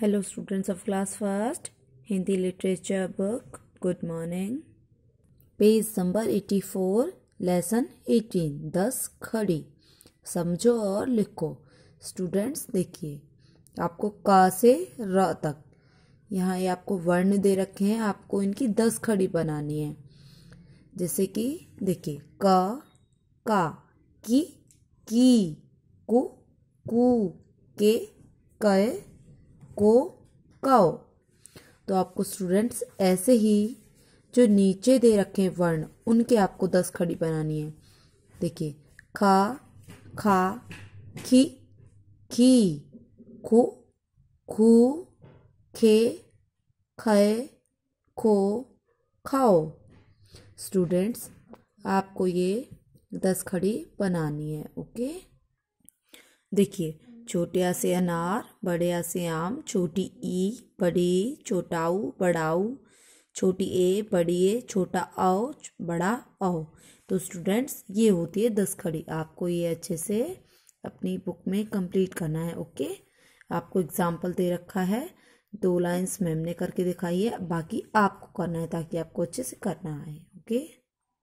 hello students of class first Hindi literature book good morning page number eighty four lesson eighteen दस खड़ी समझो और लिखो स्टूडेंट्स देखिए आपको का से र तक यहाँ ये यह आपको वर्ण दे रखे हैं आपको इनकी दस खड़ी बनानी है जैसे कि देखिए क का की की कु कु के कै को काओ तो आपको स्टूडेंट्स ऐसे ही जो नीचे दे रखे वर्ण उनके आपको दस खड़ी बनानी है देखिए खा खा खी खी खू खू खे खे खो खाओ स्टूडेंट्स आपको ये दस खड़ी बनानी है ओके देखिए छोटे आ से अनार बड़े आ से आम छोटी ई बड़ी छोटाऊ बड़ाऊ छोटी ए बड़ी ए छोटा औ बड़ा औ तो स्टूडेंट्स ये होती है दस खड़ी आपको ये अच्छे से अपनी बुक में कंप्लीट करना है ओके आपको एग्जाम्पल दे रखा है दो लाइन्स मैम ने करके दिखाई है बाकी आपको करना है ताकि आपको अच्छे से करना आए ओके